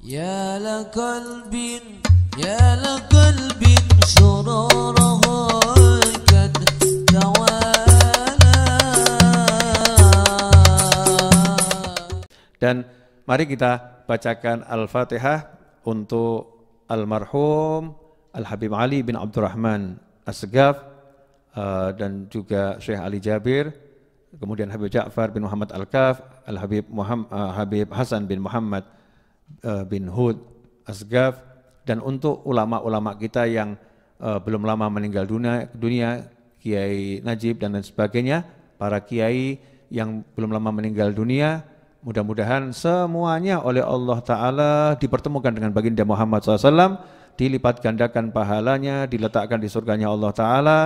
ya, ya Dan mari kita bacakan Al-Fatihah untuk almarhum Al-Habib Ali bin Abdurrahman As-Segaf eh, dan juga Syekh Ali Jabir kemudian Habib Ja'far bin Muhammad Al-Kaf Al-Habib Muhammad, eh, Habib Hasan bin Muhammad Eh, bin Hud, Asgaf, dan untuk ulama-ulama kita yang uh, belum lama meninggal dunia, dunia, Kiai Najib dan lain sebagainya, para kiai yang belum lama meninggal dunia, mudah-mudahan semuanya oleh Allah Ta'ala dipertemukan dengan baginda Muhammad SAW, dilipat gandakan pahalanya, diletakkan di surganya Allah Ta'ala,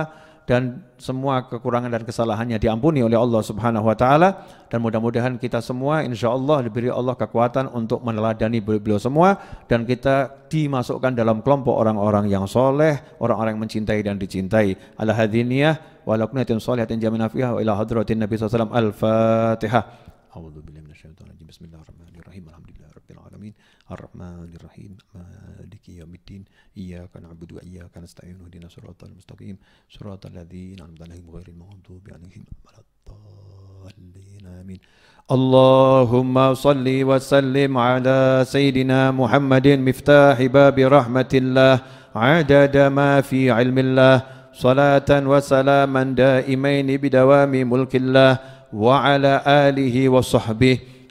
dan semua kekurangan dan kesalahannya diampuni oleh Allah Subhanahu wa taala dan mudah-mudahan kita semua insyaallah diberi Allah kekuatan untuk meneladani beliau semua dan kita dimasukkan dalam kelompok orang-orang yang soleh, orang-orang yang mencintai dan dicintai. ala hadiniyah wa laqnatin salihatin jaminan fiha wa ila hadratin Nabi sallallahu alaihi wasallam. Al-Fatihah. العالمين الرحمن الرحيم مالك يوم الدين إياك نعبد وإياك نستعين اهدنا صراط المستقيم صراط الذين أنعمت عليهم غير المغضوب عليهم ولا الضالين آمين اللهم صل وسلم على سيدنا محمد مفتاح باب رحمة الله عدد ما في علم الله صلاة وسلاما دائمين بدوام ملك الله وعلى آله وصحبه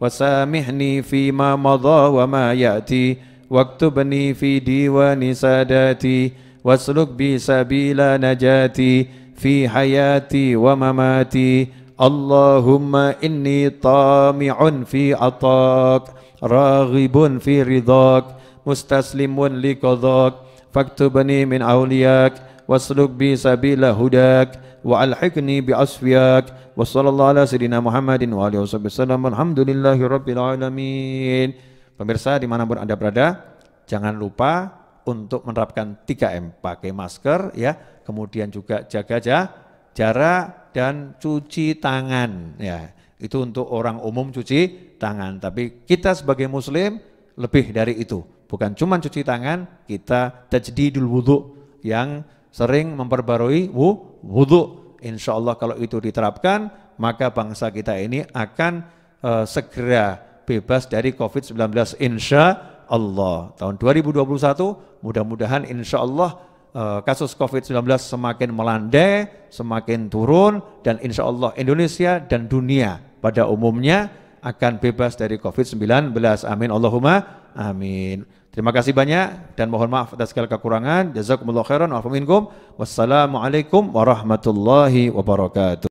وسامحني فيما مضى وما يأتي واكتبني في ديوان ساداتي واسلك بي سبيل نجاتي في حياتي ومماتي اللهم إني طامع في عطاك راغب في رضاك مستسلم لقضاك فاكتبني من أولياك wasluk bi sabila hudak wa alhiqni bi asfiyak wa sallallahu ala sayyidina Muhammadin wa alihi wasallam alhamdulillahi rabbil alamin pemirsa dimanapun anda berada jangan lupa untuk menerapkan 3M pakai masker ya kemudian juga jaga jarak dan cuci tangan ya itu untuk orang umum cuci tangan tapi kita sebagai muslim lebih dari itu bukan cuma cuci tangan kita tajdidul wudhu yang sering memperbarui wudhu. Insya Allah kalau itu diterapkan, maka bangsa kita ini akan uh, segera bebas dari COVID-19 insya Allah. Tahun 2021 mudah-mudahan insya Allah uh, eh, kasus COVID-19 semakin melandai, semakin turun, dan insya Allah Indonesia dan dunia pada umumnya akan bebas dari COVID-19. Amin. Allahumma amin. Terima kasih banyak dan mohon maaf atas segala kekurangan. Jazakumullah khairan wa Wassalamualaikum warahmatullahi wabarakatuh.